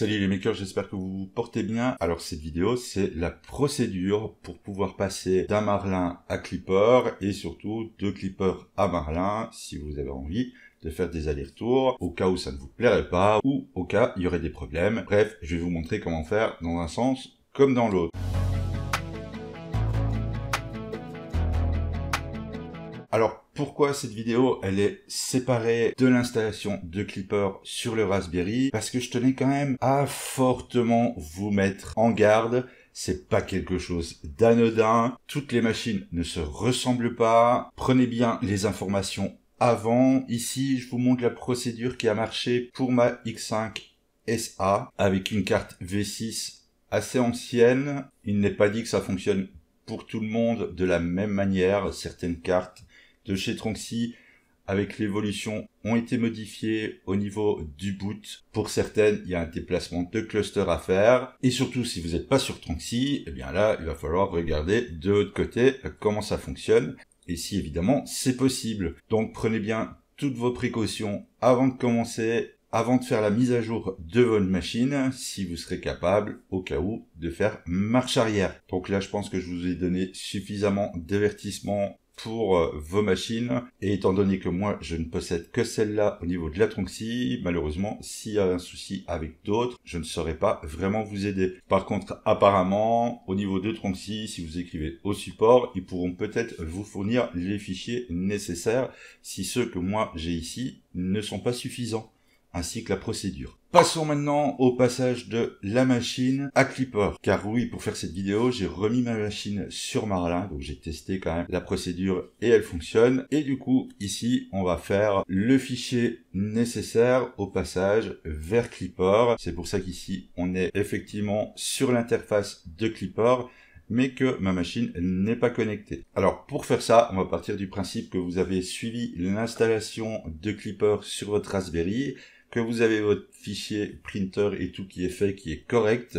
Salut les makers, j'espère que vous vous portez bien. Alors cette vidéo, c'est la procédure pour pouvoir passer d'un Marlin à Clipper et surtout de Clipper à Marlin si vous avez envie de faire des allers-retours au cas où ça ne vous plairait pas ou au cas où il y aurait des problèmes. Bref, je vais vous montrer comment faire dans un sens comme dans l'autre. Alors pourquoi cette vidéo elle est séparée de l'installation de Clipper sur le Raspberry Parce que je tenais quand même à fortement vous mettre en garde. C'est pas quelque chose d'anodin. Toutes les machines ne se ressemblent pas. Prenez bien les informations avant. Ici, je vous montre la procédure qui a marché pour ma X5 SA avec une carte V6 assez ancienne. Il n'est pas dit que ça fonctionne pour tout le monde de la même manière. Certaines cartes de chez Tronxy avec l'évolution ont été modifiées au niveau du boot. Pour certaines, il y a un déplacement de cluster à faire. Et surtout, si vous n'êtes pas sur Tronxy, eh bien là, il va falloir regarder de l'autre côté euh, comment ça fonctionne. Et si évidemment, c'est possible. Donc prenez bien toutes vos précautions avant de commencer, avant de faire la mise à jour de votre machine, si vous serez capable, au cas où, de faire marche arrière. Donc là, je pense que je vous ai donné suffisamment d'avertissements pour euh, vos machines. Et étant donné que moi, je ne possède que celle-là au niveau de la Tronxy, malheureusement, s'il y a un souci avec d'autres, je ne saurais pas vraiment vous aider. Par contre, apparemment, au niveau de Tronxy, si vous écrivez au support, ils pourront peut-être vous fournir les fichiers nécessaires si ceux que moi j'ai ici ne sont pas suffisants ainsi que la procédure. Passons maintenant au passage de la machine à Clipper. Car oui, pour faire cette vidéo, j'ai remis ma machine sur Marlin, donc j'ai testé quand même la procédure et elle fonctionne. Et du coup, ici, on va faire le fichier nécessaire au passage vers Clipper. C'est pour ça qu'ici, on est effectivement sur l'interface de Clipper mais que ma machine n'est pas connectée. Alors pour faire ça, on va partir du principe que vous avez suivi l'installation de Clipper sur votre Raspberry que vous avez votre fichier printer et tout qui est fait, qui est correct.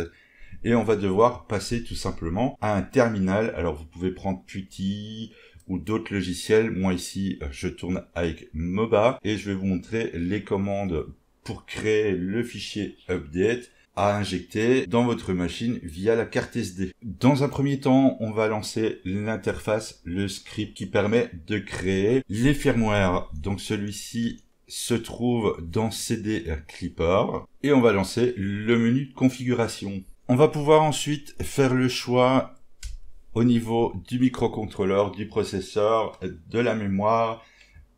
Et on va devoir passer tout simplement à un terminal. Alors vous pouvez prendre Putty ou d'autres logiciels. Moi ici, je tourne avec MOBA et je vais vous montrer les commandes pour créer le fichier update à injecter dans votre machine via la carte SD. Dans un premier temps, on va lancer l'interface, le script qui permet de créer les firmware. Donc celui-ci se trouve dans CD Clipper et on va lancer le menu de configuration. On va pouvoir ensuite faire le choix au niveau du microcontrôleur, du processeur, de la mémoire.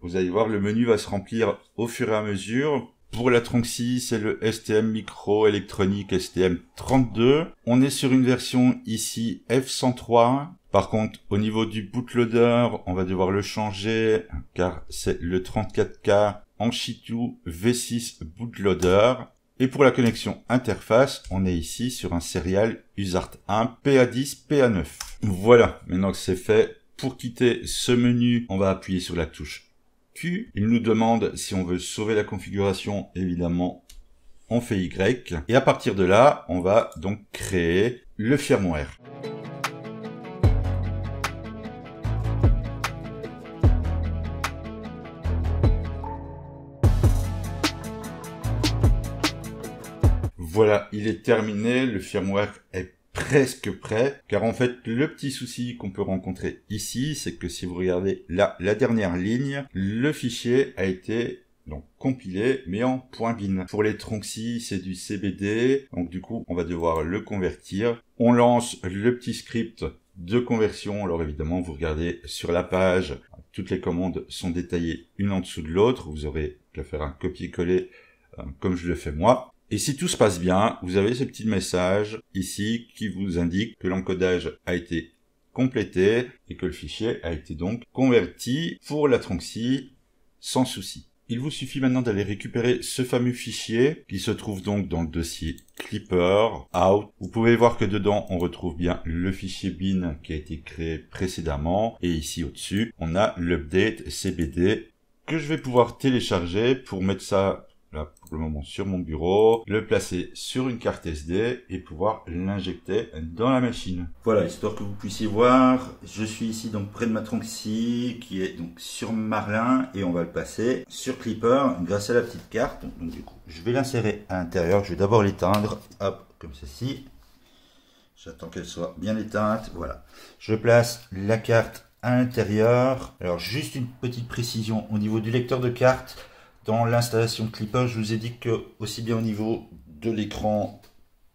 Vous allez voir, le menu va se remplir au fur et à mesure. Pour la Tronxy, c'est le STM Micro Électronique STM32. On est sur une version ici F103. Par contre, au niveau du bootloader, on va devoir le changer car c'est le 34K Chitou V6 Bootloader. Et pour la connexion interface, on est ici sur un serial USART 1 PA10 PA9. Voilà, maintenant que c'est fait, pour quitter ce menu, on va appuyer sur la touche Q. Il nous demande si on veut sauver la configuration, évidemment, on fait Y. Et à partir de là, on va donc créer le firmware. Voilà, il est terminé, le firmware est presque prêt, car en fait le petit souci qu'on peut rencontrer ici, c'est que si vous regardez là, la dernière ligne, le fichier a été donc compilé mais en point bin. Pour les tronxy, c'est du CBD, donc du coup on va devoir le convertir. On lance le petit script de conversion, alors évidemment vous regardez sur la page, toutes les commandes sont détaillées une en dessous de l'autre, vous aurez qu'à faire un copier-coller euh, comme je le fais moi. Et si tout se passe bien, vous avez ce petit message ici qui vous indique que l'encodage a été complété et que le fichier a été donc converti pour la tronxy sans souci. Il vous suffit maintenant d'aller récupérer ce fameux fichier qui se trouve donc dans le dossier Clipper Out. Vous pouvez voir que dedans on retrouve bien le fichier bin qui a été créé précédemment et ici au-dessus on a l'update CBD que je vais pouvoir télécharger pour mettre ça pour le moment sur mon bureau, le placer sur une carte SD et pouvoir l'injecter dans la machine. Voilà, histoire que vous puissiez voir, je suis ici donc près de ma tronxy qui est donc sur Marlin et on va le passer sur Clipper grâce à la petite carte. donc du coup, je vais l'insérer à l'intérieur, je vais d'abord l'éteindre, hop, comme ceci. J'attends qu'elle soit bien éteinte, voilà. Je place la carte à l'intérieur. Alors juste une petite précision au niveau du lecteur de carte. Dans l'installation de Clipper, je vous ai dit que aussi bien au niveau de l'écran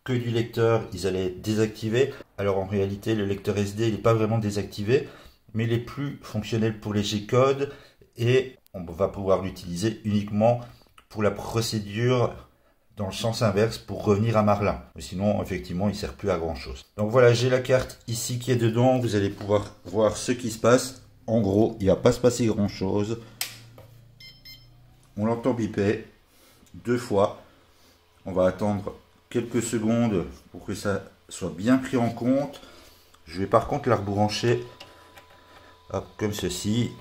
que du lecteur, ils allaient désactiver. Alors en réalité, le lecteur SD n'est pas vraiment désactivé, mais il est plus fonctionnel pour les G-codes et on va pouvoir l'utiliser uniquement pour la procédure dans le sens inverse pour revenir à Marlin. Sinon, effectivement, il ne sert plus à grand chose. Donc voilà, j'ai la carte ici qui est dedans. Vous allez pouvoir voir ce qui se passe. En gros, il ne va pas se passer grand chose. On l'entend biper deux fois. On va attendre quelques secondes pour que ça soit bien pris en compte. Je vais par contre la rebrancher comme ceci.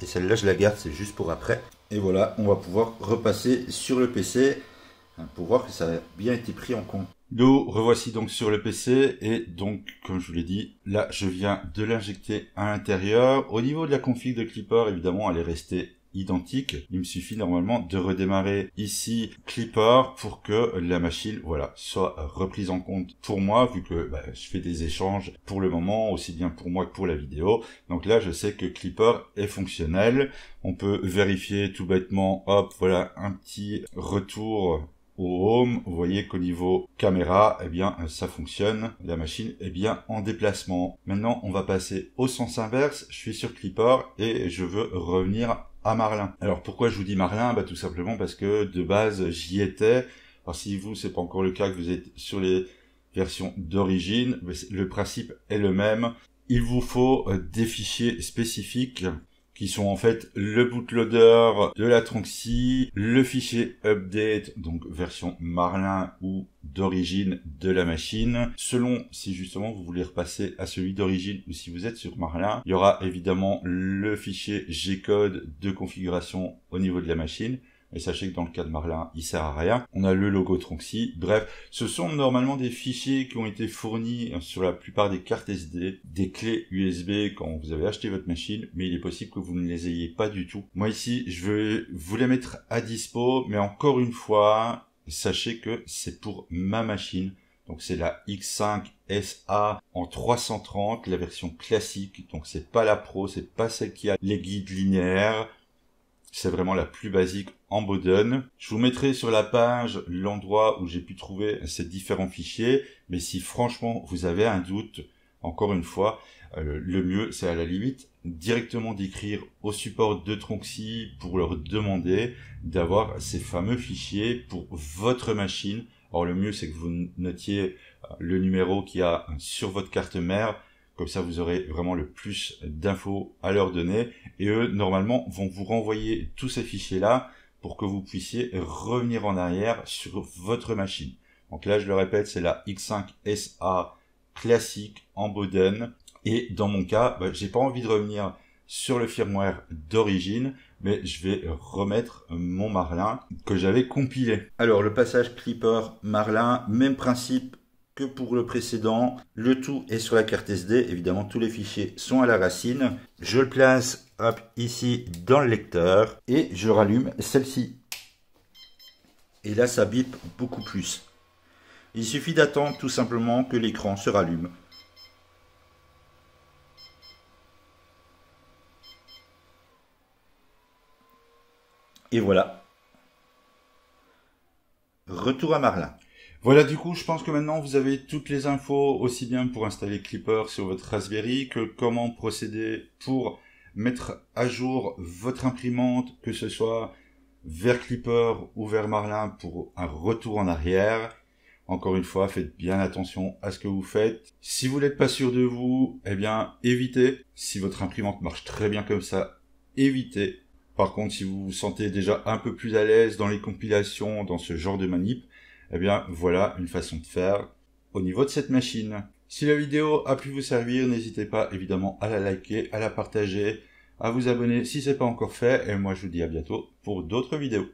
Et celle-là, je la garde, c'est juste pour après. Et voilà, on va pouvoir repasser sur le PC hein, pour voir que ça a bien été pris en compte. Nous, revoici donc sur le PC et donc, comme je vous l'ai dit, là, je viens de l'injecter à l'intérieur. Au niveau de la config de Clipper, évidemment, elle est restée Identique. Il me suffit normalement de redémarrer ici Clipper pour que la machine voilà soit reprise en compte pour moi vu que bah, je fais des échanges pour le moment aussi bien pour moi que pour la vidéo. Donc là je sais que Clipper est fonctionnel. On peut vérifier tout bêtement, hop, voilà un petit retour au home, vous voyez qu'au niveau caméra, et eh bien, ça fonctionne. La machine est bien en déplacement. Maintenant, on va passer au sens inverse. Je suis sur Clipper et je veux revenir Marlin. Alors pourquoi je vous dis Marlin bah, Tout simplement parce que de base j'y étais. Alors si vous, c'est pas encore le cas, que vous êtes sur les versions d'origine, le principe est le même. Il vous faut euh, des fichiers spécifiques qui sont en fait le bootloader de la Tronxy, le fichier update, donc version Marlin ou d'origine de la machine. Selon si justement vous voulez repasser à celui d'origine ou si vous êtes sur Marlin, il y aura évidemment le fichier gcode de configuration au niveau de la machine et sachez que dans le cas de Marlin, il sert à rien. On a le logo Tronxy. Bref, ce sont normalement des fichiers qui ont été fournis hein, sur la plupart des cartes SD, des clés USB quand vous avez acheté votre machine, mais il est possible que vous ne les ayez pas du tout. Moi ici, je vais vous les mettre à dispo, mais encore une fois, sachez que c'est pour ma machine. Donc c'est la X5 SA en 330, la version classique. Donc c'est pas la Pro, c'est pas celle qui a les guides linéaires. C'est vraiment la plus basique en Boden. Je vous mettrai sur la page l'endroit où j'ai pu trouver ces différents fichiers. Mais si franchement vous avez un doute, encore une fois, euh, le mieux c'est à la limite directement d'écrire au support de Tronxy pour leur demander d'avoir ces fameux fichiers pour votre machine. Or le mieux c'est que vous notiez euh, le numéro qu'il y a sur votre carte mère comme ça, vous aurez vraiment le plus d'infos à leur donner. Et eux, normalement, vont vous renvoyer tous ces fichiers-là pour que vous puissiez revenir en arrière sur votre machine. Donc là, je le répète, c'est la X5SA classique en Boden. Et dans mon cas, bah, j'ai pas envie de revenir sur le firmware d'origine, mais je vais remettre mon Marlin que j'avais compilé. Alors le passage Clipper Marlin, même principe que pour le précédent. Le tout est sur la carte SD. Évidemment, tous les fichiers sont à la racine. Je le place ici dans le lecteur et je rallume celle-ci. Et là, ça bip beaucoup plus. Il suffit d'attendre tout simplement que l'écran se rallume. Et voilà. Retour à Marlin. Voilà, du coup, je pense que maintenant vous avez toutes les infos, aussi bien pour installer Clipper sur votre Raspberry que comment procéder pour mettre à jour votre imprimante, que ce soit vers Clipper ou vers Marlin pour un retour en arrière. Encore une fois, faites bien attention à ce que vous faites. Si vous n'êtes pas sûr de vous, eh bien, évitez. Si votre imprimante marche très bien comme ça, évitez. Par contre, si vous vous sentez déjà un peu plus à l'aise dans les compilations, dans ce genre de manip, eh bien, voilà une façon de faire au niveau de cette machine. Si la vidéo a pu vous servir, n'hésitez pas évidemment à la liker, à la partager, à vous abonner si ce n'est pas encore fait. Et moi, je vous dis à bientôt pour d'autres vidéos.